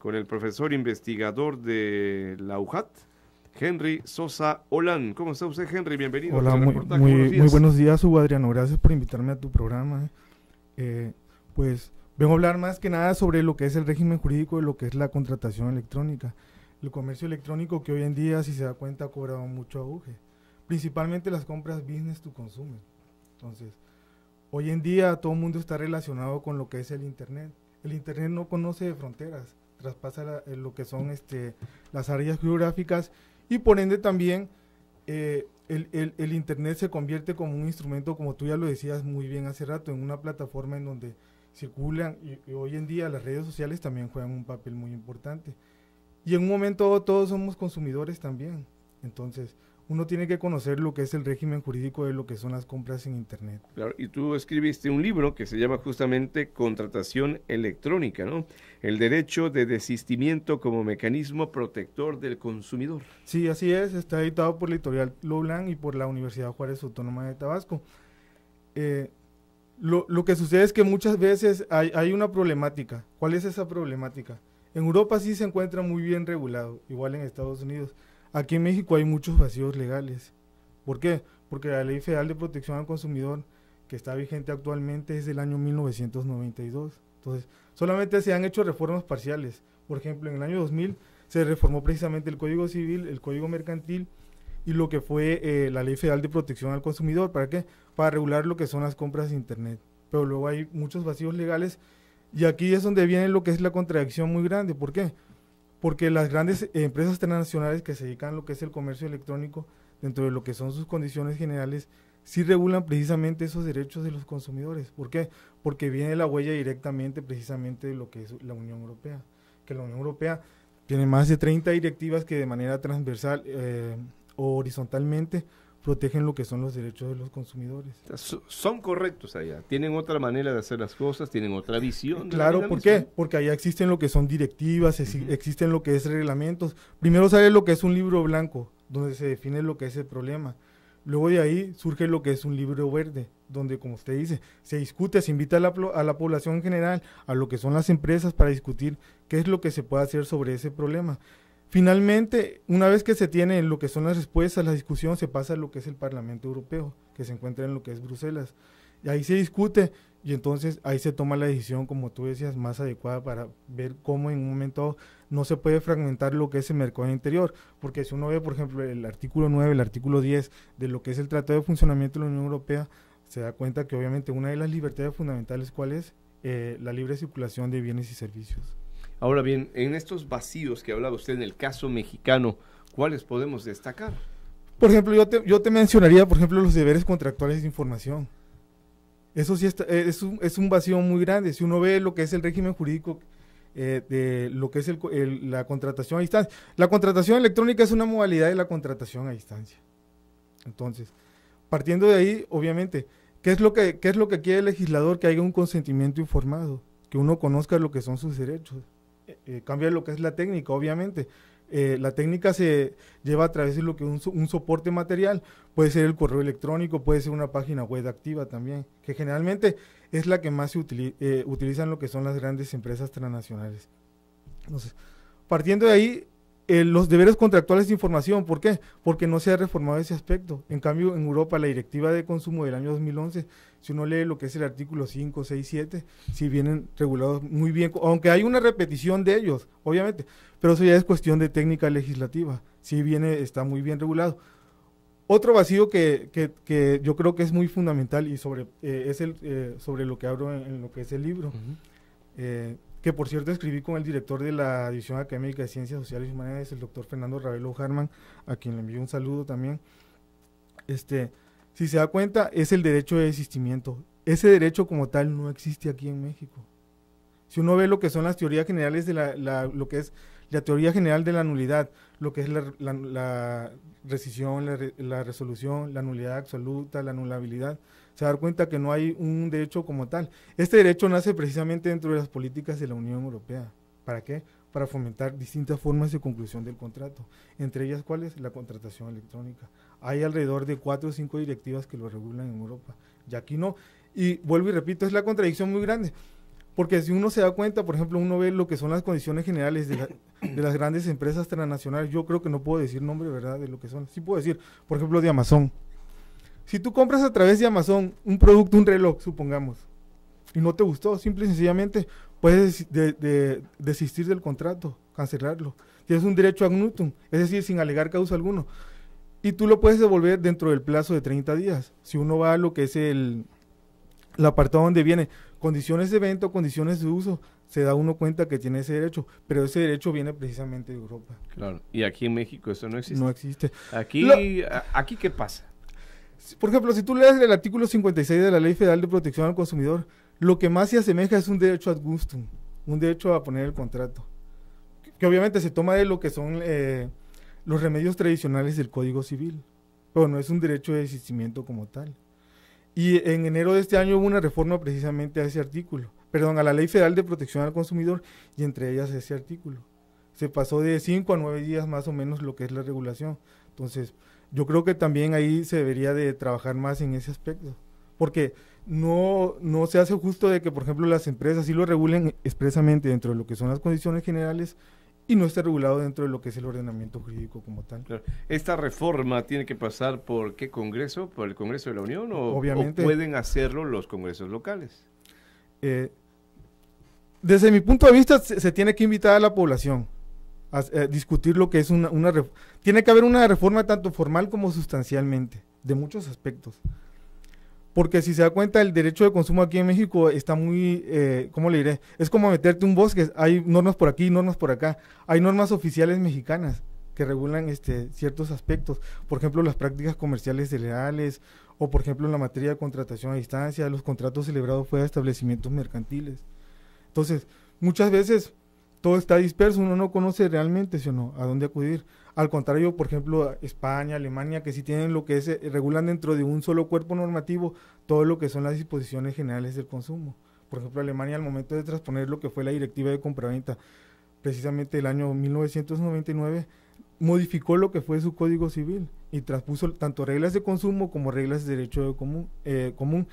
con el profesor investigador de la UJAT, Henry Sosa Olan. ¿Cómo está usted, Henry? Bienvenido. Hola, muy, buenos días, Hugo Adriano. Gracias por invitarme a tu programa. Eh, pues vengo a hablar más que nada sobre lo que es el régimen jurídico y lo que es la contratación electrónica. El comercio electrónico que hoy en día, si se da cuenta, ha cobrado mucho auge. Principalmente las compras business to consume. Entonces, hoy en día todo el mundo está relacionado con lo que es el Internet. El Internet no conoce de fronteras traspasa eh, lo que son este, las áreas geográficas y por ende también eh, el, el, Internet se convierte como un instrumento, como tú ya lo decías muy bien hace rato, en una plataforma en donde circulan y, y hoy en día las redes sociales también juegan un papel muy importante. Y en un momento todos somos consumidores también. Entonces, uno tiene que conocer lo que es el régimen jurídico de lo que son las compras en Internet. Claro, y tú escribiste un libro que se llama justamente Contratación Electrónica, ¿no? El derecho de desistimiento como mecanismo protector del consumidor. Sí, así es, está editado por la editorial Loblan y por la Universidad Juárez Autónoma de Tabasco. Eh, lo, que sucede es que muchas veces hay una problemática. ¿Cuál es esa problemática? En Europa sí se encuentra muy bien regulado, igual en Estados Unidos Aquí en México hay muchos vacíos legales. ¿Por qué? Porque la Ley Federal de Protección al Consumidor, que está vigente actualmente, es del año 1992. Entonces, solamente se han hecho reformas parciales. Por ejemplo, en el año 2000 se reformó precisamente el Código Civil, el Código Mercantil y lo que fue eh, la Ley Federal de Protección al Consumidor. ¿Para qué? Para regular lo que son las compras de Internet. Pero luego hay muchos vacíos legales y aquí es donde viene lo que es la contradicción muy grande. ¿Por qué? porque las grandes empresas transnacionales que se dedican a lo que es el comercio electrónico, dentro de lo que son sus condiciones generales, sí regulan precisamente esos derechos de los consumidores. ¿Por qué? Porque viene la huella directamente precisamente de lo que es la Unión Europea, que la Unión Europea tiene más de 30 directivas que de manera transversal o eh, horizontalmente protegen lo que son los derechos de los consumidores. Son correctos allá, tienen otra manera de hacer las cosas, tienen otra visión. Claro, ¿por qué? Porque allá existen lo que son directivas, existen lo que es reglamentos. Primero sale lo que es un libro blanco, donde se define lo que es el problema. Luego de ahí surge lo que es un libro verde, donde como usted dice, se discute, se invita a la, a la población en general, a lo que son las empresas para discutir qué es lo que se puede hacer sobre ese problema. Finalmente, una vez que se tiene lo que son las respuestas a la discusión, se pasa a lo que es el Parlamento Europeo, que se encuentra en lo que es Bruselas. Y ahí se discute y entonces ahí se toma la decisión, como tú decías, más adecuada para ver cómo en un momento no se puede fragmentar lo que es el mercado interior. Porque si uno ve, por ejemplo, el artículo 9, el artículo 10 de lo que es el Tratado de Funcionamiento de la Unión Europea, se da cuenta que obviamente una de las libertades fundamentales, ¿cuál es? Eh, la libre circulación de bienes y servicios. Ahora bien, en estos vacíos que hablaba usted en el caso mexicano, ¿cuáles podemos destacar? Por ejemplo, yo te, yo te mencionaría, por ejemplo, los deberes contractuales de información. Eso sí eh, es, un, vacío muy grande. Si uno ve lo que es el régimen jurídico eh, de lo que es la contratación a distancia, la contratación electrónica es una modalidad de la contratación a distancia. Entonces, partiendo de ahí, obviamente, ¿qué es lo que, qué es lo que quiere el legislador? Que haya un consentimiento informado, que uno conozca lo que son sus derechos. Eh, cambia lo que es la técnica, obviamente. Eh, la técnica se lleva a través de lo que un, soporte material, puede ser el correo electrónico, puede ser una página web activa también, que generalmente es la que más se eh, utilizan lo que son las grandes empresas transnacionales. Entonces, partiendo de ahí, eh, los deberes contractuales de información. ¿Por qué? Porque no se ha reformado ese aspecto. En cambio, en Europa, la directiva de consumo del año 2011, si uno lee lo que es el artículo 5, 6, 7, sí vienen regulados muy bien, aunque hay una repetición de ellos, obviamente, pero eso ya es cuestión de técnica legislativa. Sí viene, está muy bien regulado. Otro vacío que, yo creo que es muy fundamental y sobre, eh, es el, eh, sobre lo que abro en, lo que es el libro que por cierto escribí con el director de la División Académica de Ciencias Sociales y Humanidades, el doctor Fernando Ravelo Harman, a quien le envío un saludo también. Este, si se da cuenta, es el derecho de existimiento, Ese derecho como tal no existe aquí en México. Si uno ve lo que son las teorías generales de la, lo que es la teoría general de la nulidad, lo que es la, rescisión, la, la resolución, la nulidad absoluta, la anulabilidad, se dar cuenta que no hay un derecho como tal. Este derecho nace precisamente dentro de las políticas de la Unión Europea. ¿Para qué? Para fomentar distintas formas de conclusión del contrato, entre ellas cuáles la contratación electrónica. Hay alrededor de cuatro o cinco directivas que lo regulan en Europa, y aquí no. Y vuelvo y repito, es la contradicción muy grande, porque si uno se da cuenta, por ejemplo, uno ve lo que son las condiciones generales de, las grandes empresas transnacionales, yo creo que no puedo decir nombre, ¿verdad?, de lo que son. Sí puedo decir, por ejemplo, de Amazon si tú compras a través de Amazon un producto, un reloj, supongamos, y no te gustó, simple y sencillamente puedes desistir del contrato, cancelarlo. Tienes un derecho a Newton, es decir, sin alegar causa alguno. Y tú lo puedes devolver dentro del plazo de 30 días. Si uno va a lo que es el, apartado donde viene condiciones de venta, condiciones de uso, se da uno cuenta que tiene ese derecho, pero ese derecho viene precisamente de Europa. Claro, y aquí en México eso no existe. No existe. Aquí, aquí ¿qué pasa? Por ejemplo, si tú lees el artículo 56 de la Ley Federal de Protección al Consumidor, lo que más se asemeja es un derecho ad gustum, un derecho a poner el contrato, que, obviamente se toma de lo que son eh, los remedios tradicionales del Código Civil, pero no es un derecho de desistimiento como tal. Y en enero de este año hubo una reforma precisamente a ese artículo, perdón, a la Ley Federal de Protección al Consumidor y entre ellas ese artículo. Se pasó de 5 a 9 días más o menos lo que es la regulación. Entonces, yo creo que también ahí se debería de trabajar más en ese aspecto, porque no, no se hace justo de que, por ejemplo, las empresas sí lo regulen expresamente dentro de lo que son las condiciones generales y no esté regulado dentro de lo que es el ordenamiento jurídico como tal. ¿Esta reforma tiene que pasar por qué Congreso? ¿Por el Congreso de la Unión o, pueden hacerlo los congresos locales? Eh, desde mi punto de vista, se tiene que invitar a la población eh, discutir lo que es una, reforma, tiene que haber una reforma tanto formal como sustancialmente, de muchos aspectos. Porque si se da cuenta, el derecho de consumo aquí en México está muy, eh, ¿cómo le diré? Es como meterte un bosque, hay normas por aquí, normas por acá. Hay normas oficiales mexicanas que regulan este, ciertos aspectos. Por ejemplo, las prácticas comerciales ilegales, o por ejemplo, en la materia de contratación a distancia, los contratos celebrados fuera de establecimientos mercantiles. Entonces, muchas veces todo está disperso, uno no conoce realmente, si no? A dónde acudir. Al contrario, por ejemplo, España, Alemania, que sí tienen lo que es, eh, regulan dentro de un solo cuerpo normativo todo lo que son las disposiciones generales del consumo. Por ejemplo, Alemania al momento de transponer lo que fue la directiva de compraventa, precisamente el año 1999, modificó lo que fue su código civil y transpuso tanto reglas de consumo como reglas de derecho común, eh, común.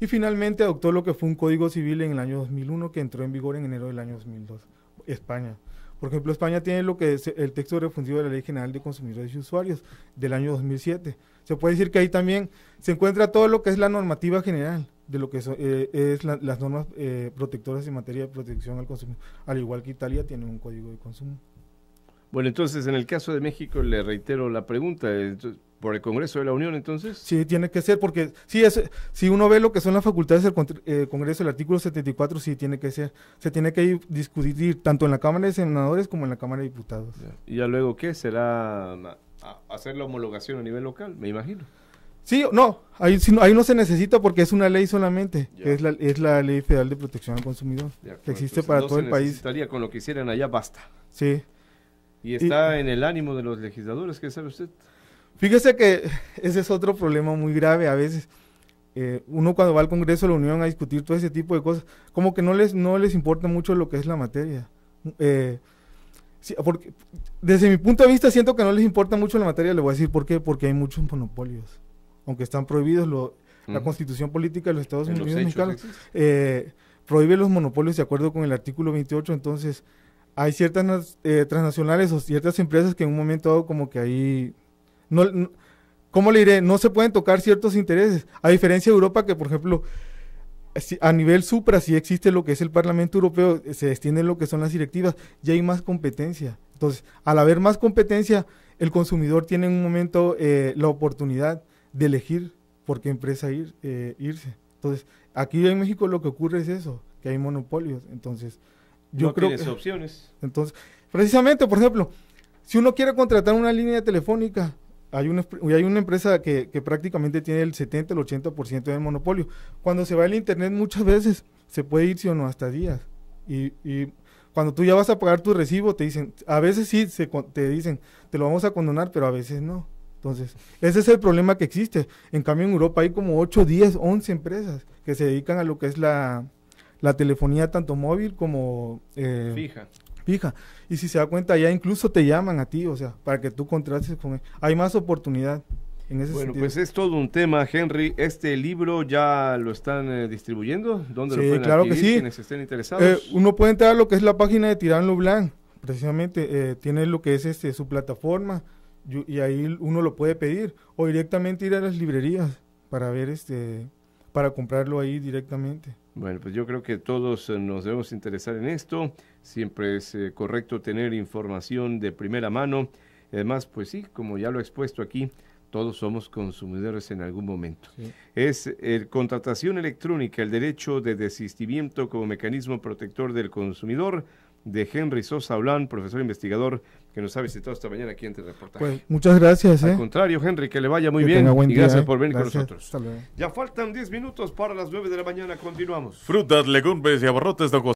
Y finalmente adoptó lo que fue un código civil en el año 2001 que entró en vigor en enero del año 2002. España. Por ejemplo, España tiene lo que es el texto refundido de la Ley General de Consumidores y Usuarios del año 2007. Se puede decir que ahí también se encuentra todo lo que es la normativa general de lo que son eh, las normas eh, protectoras en materia de protección al consumo, al igual que Italia tiene un código de consumo. Bueno, entonces en el caso de México le reitero la pregunta, por el Congreso de la Unión, entonces. Sí, tiene que ser, porque sí, es, si uno ve lo que son las facultades del eh, Congreso, el artículo 74 sí tiene que ser, se tiene que discutir tanto en la Cámara de Senadores como en la Cámara de Diputados. Y ya luego, ¿qué? ¿Será hacer la homologación a nivel local, me imagino? Sí, no, ahí, ahí no se necesita porque es una ley solamente, es la, Ley Federal de Protección al Consumidor, que existe para todo el país. Estaría con lo que hicieran allá, basta. Sí. Y está en el ánimo de los legisladores, ¿qué sabe usted? Fíjese que ese es otro problema muy grave a veces. Eh, uno cuando va al Congreso de la Unión a discutir todo ese tipo de cosas, como que no les, no les importa mucho lo que es la materia. Mm, eh, porque, desde mi punto de vista siento que no les importa mucho la materia, le voy a decir por qué, porque hay muchos monopolios, aunque están prohibidos, la constitución política de los Estados Unidos mexicanos eh, prohíbe los monopolios de acuerdo con el artículo 28, entonces hay ciertas eh, transnacionales o ciertas empresas que en un momento dado como que ahí no, ¿cómo le diré? No se pueden tocar ciertos intereses. A diferencia de Europa, que por ejemplo, a nivel supra si existe lo que es el Parlamento Europeo, se extiende lo que son las directivas, ya hay más competencia. Entonces, al haber más competencia, el consumidor tiene en un momento eh, la oportunidad de elegir por qué empresa ir, eh, irse. Entonces, aquí en México lo que ocurre es eso, que hay monopolios. Entonces, yo creo opciones. Entonces, precisamente, por ejemplo, si uno quiere contratar una línea telefónica, hay una, hay una empresa que, prácticamente tiene el 70, el 80% del monopolio. Cuando se va el Internet muchas veces se puede ir, sí o no, hasta días. Y, cuando tú ya vas a pagar tu recibo, te dicen, a veces sí, se, te dicen, te lo vamos a condonar, pero a veces no. Entonces, ese es el problema que existe. En cambio, en Europa hay como 8, 10, 11 empresas que se dedican a lo que es la, la telefonía tanto móvil como eh, fija fija, Y si se da cuenta, ya incluso te llaman a ti, o sea, para que tú contrates con Hay más oportunidad. En ese bueno, pues es todo un tema, Henry. Este libro ya lo están eh, distribuyendo. ¿Dónde lo pueden claro que quienes estén interesados? Eh, uno puede entrar a lo que es la página de Tirán Blanc. Precisamente eh, tiene lo que es este su plataforma y ahí uno lo puede pedir o directamente ir a las librerías para ver este para comprarlo ahí directamente. Bueno, pues yo creo que todos eh, nos debemos interesar en esto. Siempre es eh, correcto tener información de primera mano. Además, pues sí, como ya lo he expuesto aquí, todos somos consumidores en algún momento. Es el eh, contratación electrónica, el derecho de desistimiento como mecanismo protector del consumidor, de Henry Sosa Blanc, profesor e investigador que nos ha visitado esta mañana aquí en Telereportaje. Pues muchas gracias. Al ¿eh? contrario, Henry, que le vaya muy bien. y gracias ¿eh? por venir con nosotros. Ya faltan 10 minutos para las 9 de la mañana. Continuamos. Frutas, legumbres y abarrotes de